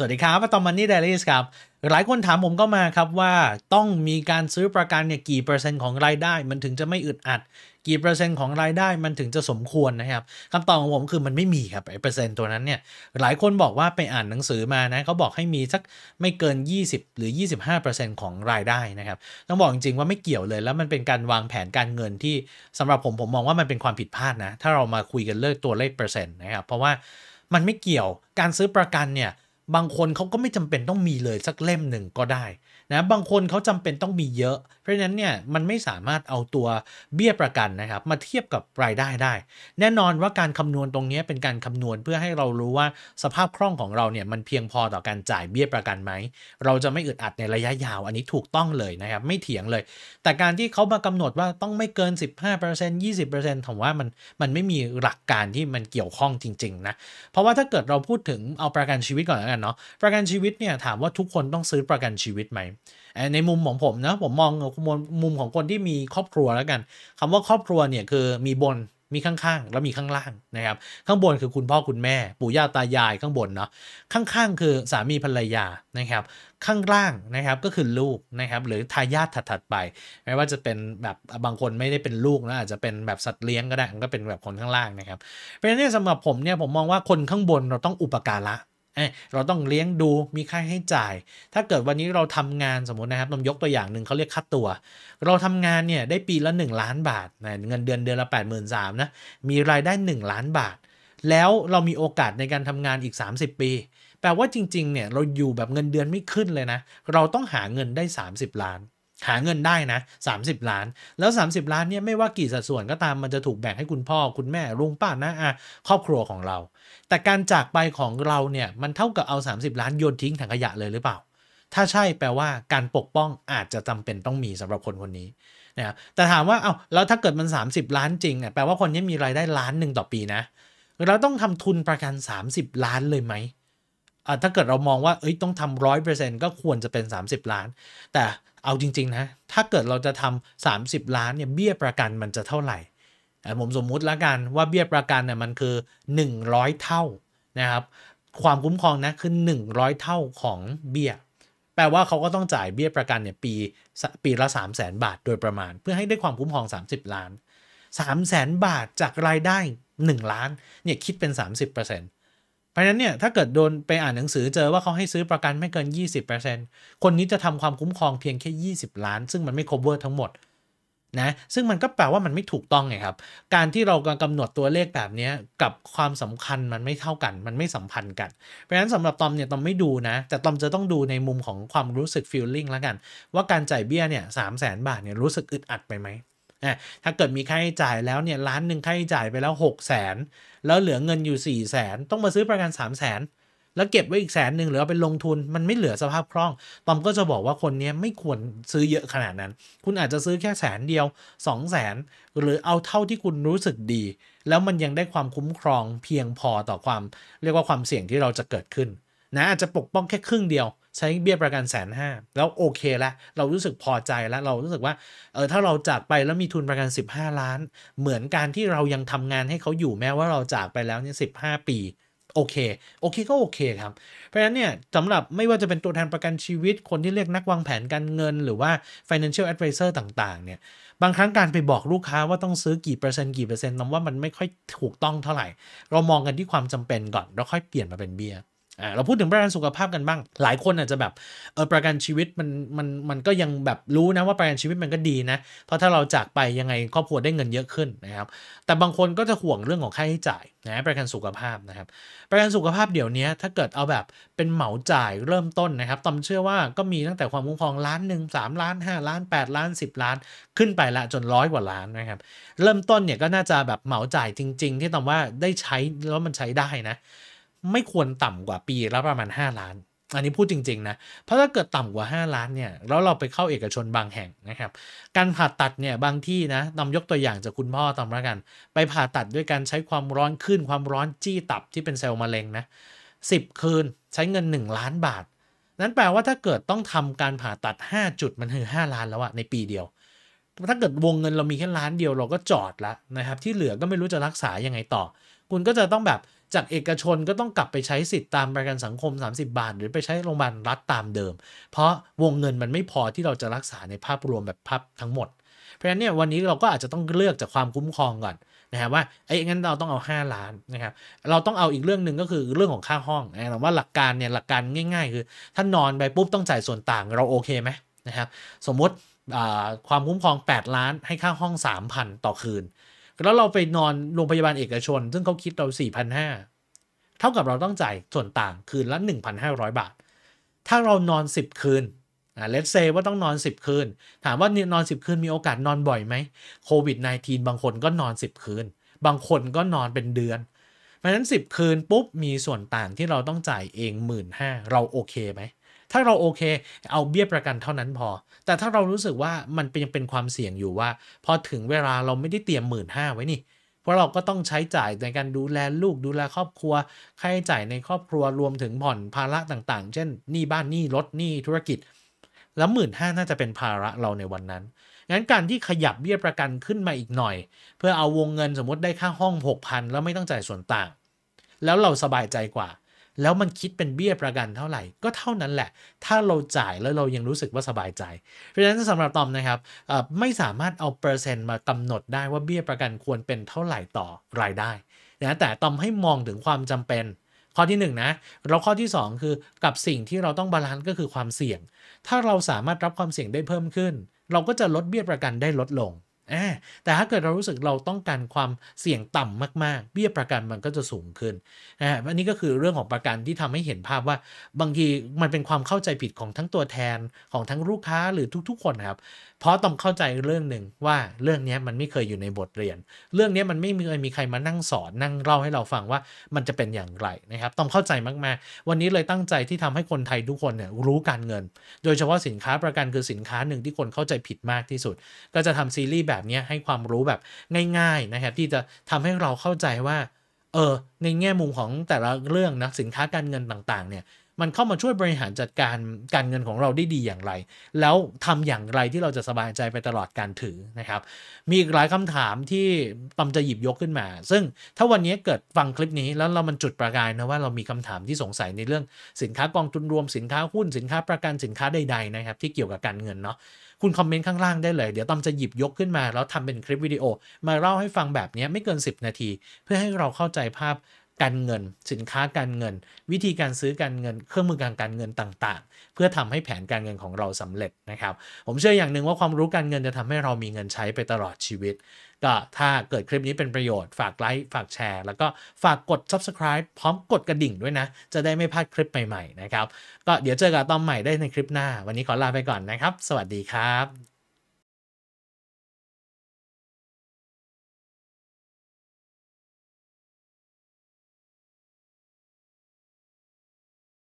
สวัสดีครับตอมมันนี่เดลิสครับ หลายคนถามผมก็มาครับว่าต้องมีการซื้อประกันเนี่ย กี่เปอร์เซ็นต์ของรายได้มันถึงจะไม่อึดอัด กี่เปอร์เซ็นต์ของรายได้ มันถึงจะสมควรนะครับคำตอบของผม คือมันไม่มีครับไอ้เปอร์เซ็นต์ตัวนั้นเนี่ย หลายคนบอกว่าไปอ่านหนังสือมานะเขาบอกให้มีสักไม่เกิน 20 หรือ 25%ของรายได้นะครับ ต้องบอกจริงๆว่าไม่เกี่ยวเลย แล้วมันเป็นการวางแผนการเงินที่สำหรับผมผมมองว่ามันเป็นความผิดพลาดนะ ถ้าเรามาคุยกันเลิกตัวเลขเปอร์เซ็นต์นะครับ เพราะว่ามันไม่เกี่ยวการซื้อประกันเนี่ยบางคนเขาก็ไม่จำเป็นต้องมีเลยสักเล่มหนึ่งก็ได้ นะบางคนเขาจำเป็นต้องมีเยอะราะฉะนั้นเนี่ยมันไม่สามารถเอาตัวเบี้ยประกันนะครับมาเทียบกับรายได้ได้ แน่นอนว่าการคำนวณตรงนี้เป็นการคำนวณเพื่อให้เรารู้ว่าสภาพคล่องของเราเนี่ยมันเพียงพอต่อการจ่ายเบี้ยประกันไหมเราจะไม่อึดอัดในระยะยาว อันนี้ถูกต้องเลยนะครับไม่เถียงเลย แต่การที่เขามากำหนดว่าต้องไม่เกิน15% 20%ผมว่ามันมันไม่มีหลักการที่มันเกี่ยวข้องจริงๆนะเพราะว่าถ้าเกิดเราพูดถึงเอาประกันชีวิตก่อนแล้วกันเนาะประกันชีวิตเนี่ยถามว่าทุกคนต้องซื้อประกันชีวิตไหมในมุมของผมนะผมมองมุมของคนที่มีครอบครัวแล้วกัน คำว่าครอบครัวเนี่ยคือมีบนมีข้างๆแล้วมีข้างล่างนะครับข้างบนคือคุณพ่อคุณแม่ ปู่ย่าตายายข้างบนเนาะข้างๆคือสามีภรรยานะครับข้างล่างนะครับก็คือลูกนะครับหรือทายาทถัดๆไปไม่ว่าจะเป็นแบบบางคนไม่ได้เป็นลูกนะอาจจะเป็นแบบสัตว์เลี้ยงก็ได้ก็เป็นแบบคนข้างล่างนะครับ เพราะฉะนั้นสำหรับผมเนี่ยผมมองว่าคนข้างบนเราต้องอุปการะเราต้องเลี้ยงดูมีค่าให้จ่าย ถ้าเกิดวันนี้เราทำงานสมมตินะครับนมยกตัวอย่างหนึ่งเขาเรียกค่าตัว เราทำงานเนี่ยได้ปีละ 1 ล้านบาทเงินเดือนเดือนละ8 3สามนะมีรายได้ 1 ล้านบาท แล้วเรามีโอกาสในการทำงานอีก 30 ปี แปลว่าจริง ๆเนี่ยเราอยู่แบบเงินเดือนไม่ขึ้นเลยนะเราต้องหาเงินได้ 30 ล้านหาเงินได้นะ 30 ล้าน แล้ว 30 ล้านเนี่ยไม่ว่ากี่สัดส่วนก็ตามมันจะถูกแบ่งให้คุณพ่อ คุณแม่ลุงป้านะ้าอาครอบครัวของเรา แต่การจากไปของเราเนี่ยมันเท่ากับเอา 30 ล้านโยนทิ้งถังขยะเลยหรือเปล่า ถ้าใช่แปลว่าการปกป้องอาจจะจำเป็นต้องมีสำหรับคนคนนี้นะ แต่ถามว่าเอา้าแล้วถ้าเกิดมัน 30 ล้านจริงอ่ะแปลว่าคนนี้มีรายได้ล้านหนึ่งต่อปีนะ เราต้องทำทุนประกัน 30 ล้านเลยไหมถ้าเกิดเรามองว่าเอ้ยต้องทำร้อยเปอร์เซ็นต์ก็ควรจะเป็น 30 ล้าน แต่เอาจริงๆนะ ถ้าเกิดเราจะทำ 30 ล้านเนี่ยเบี้ยประกันมันจะเท่าไหร่ ผมสมมุติละกันว่าเบี้ยประกันเนี่ยมันคือ 100 เท่านะครับความคุ้มครองนะคือ100 เท่าของเบี้ยแปลว่าเขาก็ต้องจ่ายเบี้ยประกันเนี่ยปีปีละ 3 0 0แสนบาทโดยประมาณ เพื่อให้ได้ความคุ้มครอง 30 ล้าน 3 0 0แสนบาทจากรายได้ 1 ล้านเนี่ยคิดเป็น 30%เเพราะนั้นเนี่ยถ้าเกิดโดนไปอ่านหนังสือเจอว่าเขาให้ซื้อประกันไม่เกิน 20%คนนี้จะทำความคุ้มครองเพียงแค่ 20 ล้าน ซึ่งมันไม่ครบคลุมทั้งหมดนะซึ่งมันก็แปลว่ามันไม่ถูกต้องไงครับ การที่เรากำหนดตัวเลขแบบนี้กับความสำคัญมันไม่เท่ากัน มันไม่สัมพันธ์กัน เพราะฉะนั้นสำหรับตอมเนี่ยตอมไม่ดูนะ แต่ตอมจะต้องดูในมุมของความรู้สึกฟีลลิ่งแล้วกัน ว่าการจ่ายเบี้ยเนี่ยสามแสนบาทเนี่ยรู้สึกอึดอัดไปไหมนะถ้าเกิดมีค่าใช้จ่ายแล้วเนี่ยล้านหนึ่งค่าใช้จ่ายไปแล้ว6 0 0 0 0 แล้วเหลือเงินอยู่ 4 0 0 0 0นต้องมาซื้อประกัน 3 0 0 0 0นแล้วเก็บไว้อีกแสนหนึ่งหรือเอาไปลงทุนมันไม่เหลือสภาพคล่อง ตอมก็จะบอกว่าคนนี้ไม่ควรซื้อเยอะขนาดนั้น คุณอาจจะซื้อแค่แสนเดียว 2 0 0แสนหรือเอาเท่าที่คุณรู้สึกดี แล้วมันยังได้ความคุ้มครองเพียงพอต่อความ เรียกว่าความเสี่ยงที่เราจะเกิดขึ้นนะอาจจะปกป้องแค่ครึ่งเดียว ใช้เบี้ยประกันแสนห้าแล้วโอเคละเรารู้สึกพอใจแล้ว เรารู้สึกว่าเออถ้าเราจากไปแล้วมีทุนประกัน 15 ล้าน เหมือนการที่เรายังทำงานให้เขาอยู่แม้ว่าเราจากไปแล้วเนี่ยสิปีโอเคโอเคก็โอเคครับ เพราะฉะนั้นเนี่ยสำหรับไม่ว่าจะเป็นตัวแทนประกันชีวิต คนที่เรียกนักวางแผนการเงิน หรือว่า financial advisor ต่าง ๆเนี่ยบางครั้งการไปบอกลูกค้าว่าต้องซื้อกี่เปอร์เซ็นต์กี่เปอร์เซ็นต์น้ำว่ามันไม่ค่อยถูกต้องเท่าไหร่ เรามองกันที่ความจำเป็นก่อนแล้วค่อยเปลี่ยนมาเป็นเบีย้ยอ่าเราพูดถึงประกันสุขภาพกันบ้างหลายคนอาจจะแบบเออประกันชีวิตมันมันมันก็ยังแบบรู้นะว่าประกันชีวิตมันก็ดีนะ เพราะถ้าเราจากไปยังไงครอบครัวได้เงินเยอะขึ้นนะครับ แต่บางคนก็จะห่วงเรื่องของค่าใช้จ่ายนะประกันสุขภาพนะครับ ประกันสุขภาพเดี๋ยวนี้ถ้าเกิดเอาแบบเป็นเหมาจ่ายเริ่มต้นนะครับตอมเชื่อว่าก็มีตั้งแต่ความคุ้มครองล้านหนึ่งสามล้านห้าล้านแปดล้านสิบล้าน ขึ้นไปละจนร้อยกว่าล้านนะครับ เริ่มต้นเนี่ยก็น่าจะแบบเหมาจ่ายจริง ๆ ที่ตอมว่าได้ใช้แล้วมันใช้ได้นะไม่ควรต่ำกว่าปีละประมาณ 5 ล้าน อันนี้พูดจริงๆนะ เพราะถ้าเกิดต่ำกว่า 5 ล้านเนี่ย แล้วเราไปเข้าเอกชนบางแห่งนะครับ การผ่าตัดเนี่ยบางที่นะนำยกตัวอย่างจากคุณพ่อตำละกัน ไปผ่าตัดด้วยการใช้ความร้อนขึ้นความร้อนจี้ตับที่เป็นเซลล์มะเร็งนะสิบคืนใช้เงิน 1 ล้านบาท นั้นแปลว่าถ้าเกิดต้องทำการผ่าตัด 5 จุดมันคือ 5 ล้านแล้วอะในปีเดียว ถ้าเกิดวงเงินเรามีแค่ล้านเดียวเราก็จอดละนะครับ ที่เหลือก็ไม่รู้จะรักษายังไงต่อ คุณก็จะต้องแบบจากเอกชนก็ต้องกลับไปใช้สิทธิ์ตามประกันสังคม 30 บาท หรือไปใช้โรงพยาบาลรัฐตามเดิม เพราะวงเงินมันไม่พอที่เราจะรักษาในภาพรวมแบบภาพทั้งหมด เพราะฉะนั้นเนี่ยวันนี้เราก็อาจจะต้องเลือกจากความคุ้มครองก่อนนะับว่าไอ้งั้นเราต้องเอา 5 ล้านนะครับเราต้องเอาอีกเรื่องหนึ่งก็คือเรื่องของค่าห้องนะเราว่าหลักการเนี่ยหลักการง่าย ๆ คือ ถ้านอนไปปุ๊บต้องจ่ายส่วนต่างเราโอเคไหมนะครับสมมติความคุ้มครอง 8 ล้าน ให้ค่าห้อง3,000ต่อคืนแล้วเราไปนอนโรงพยาบาลเอกชน ซึ่งเขาคิดเรา 4,500เท่ากับเราต้องจ่ายส่วนต่างคืนละ 1,500 บาทถ้าเรานอน 10 คืนอ่เลสเซว่าต้องนอน 10 คืน ถามว่านอน 10 คืนมีโอกาสนอนบ่อยไหมโควิด -19 บางคนก็นอน 10 คืน บางคนก็นอนเป็นเดือนเพราะฉะนั้น 10 คืนปุ๊บ มีส่วนต่างที่เราต้องจ่ายเอง 1 5ื่นเราโอเคไหมถ้าเราโอเคเอาเบี้ยประกันเท่านั้นพอ แต่ถ้าเรารู้สึกว่ามันเป็นยังเป็นความเสี่ยงอยู่ว่า พอถึงเวลาเราไม่ได้เตรียมหมื่นห้าไว้นี่เพราะเราก็ต้องใช้จ่ายในการดูแลลูกดูแลครอบครัวค่าใช้จ่ายในครอบครัวรวมถึงผ่อนภาระต่างๆ เช่นหนี้บ้านหนี้รถหนี้ธุรกิจ แล้วหมื่นห้าน่าจะเป็นภาระเราในวันนั้น งั้นการที่ขยับเบี้ยประกันขึ้นมาอีกหน่อย เพื่อเอาวงเงินสมมติได้ค่าห้องหกพันแล้วไม่ต้องจ่ายส่วนต่างแล้วเราสบายใจกว่าแล้วมันคิดเป็นเบี้ยประกันเท่าไหร่ ก็เท่านั้นแหละ ถ้าเราจ่ายแล้วเรายังรู้สึกว่าสบายใจ เพราะฉะนั้นสำหรับตอมนะครับไม่สามารถเอาเปอร์เซ็นต์มากำหนดได้ว่าเบี้ยประกันควรเป็นเท่าไหร่ต่อรายได้นะแต่ตอมให้มองถึงความจำเป็น ข้อที่1นนะแล้วข้อที่ 2 คือกับสิ่งที่เราต้องบาลานซ์ก็คือความเสี่ยง ถ้าเราสามารถรับความเสี่ยงได้เพิ่มขึ้น เราก็จะลดเบี้ยประกันได้ลดลงอแต่ถ้าเกิดเรารู้สึกเราต้องการความเสี่ยงต่ำมาก ๆ เบี้ยประกันมันก็จะสูงขึ้นนะฮะอันนี้ก็คือเรื่องของประกันที่ทำให้เห็นภาพว่า บางทีมันเป็นความเข้าใจผิดของทั้งตัวแทน ของทั้งลูกค้าหรือทุกๆ คนครับ เพราะต้องเข้าใจเรื่องหนึ่งว่าเรื่องนี้มันไม่เคยอยู่ในบทเรียน เรื่องนี้มันไม่เคยมีใครมานั่งสอน นั่งเล่าให้เราฟังว่ามันจะเป็นอย่างไรนะครับต้องเข้าใจมากๆ วันนี้เลยตั้งใจที่ทำให้คนไทยทุกคนเนี่ยรู้การเงิน โดยเฉพาะสินค้าประกันคือสินค้าหนึ่งที่คนเข้าใจผิดมากที่สุด ก็จะทำซีรีส์แบบแบบนี้ให้ความรู้แบบง่ายๆนะครับที่จะทำให้เราเข้าใจว่า เออในแง่มุมของแต่ละเรื่องนะสินค้าการเงินต่างๆ เนี่ยมันเข้ามาช่วยบริหารจัดการการเงินของเราได้ดีอย่างไร แล้วทำอย่างไรที่เราจะสบายใจไปตลอดการถือนะครับ มีอีกหลายคำถามที่ตำจะหยิบยกขึ้นมา ซึ่งถ้าวันนี้เกิดฟังคลิปนี้ แล้วเรามันจุดประกายนะว่าเรามีคำถามที่สงสัยในเรื่องสินค้ากองทุนรวมสินค้าหุ้นสินค้าประกันสินค้าใดๆนะครับ ที่เกี่ยวกับการเงินเนาะ คุณคอมเมนต์ข้างล่างได้เลย เดี๋ยวตำจะหยิบยกขึ้นมา แล้วทำเป็นคลิปวิดีโอ มาเล่าให้ฟังแบบนี้ไม่เกิน 10 นาที เพื่อให้เราเข้าใจภาพการเงินสินค้าการเงิน วิธีการซื้อการเงิน เครื่องมือการการเงินต่าง ๆ เพื่อทำให้แผนการเงินของเราสำเร็จนะครับ ผมเชื่ออย่างหนึ่งว่าความรู้การเงินจะทำให้เรามีเงินใช้ไปตลอดชีวิต ก็ถ้าเกิดคลิปนี้เป็นประโยชน์ฝากไลค์ฝากแชร์ แล้วก็ฝากกด subscribe พร้อมกดกระดิ่งด้วยนะ จะได้ไม่พลาดคลิปใหม่ๆนะครับก็เดี๋ยวเจอกับตอนใหม่ได้ในคลิปหน้า วันนี้ขอลาไปก่อนนะครับ สวัสดีครับ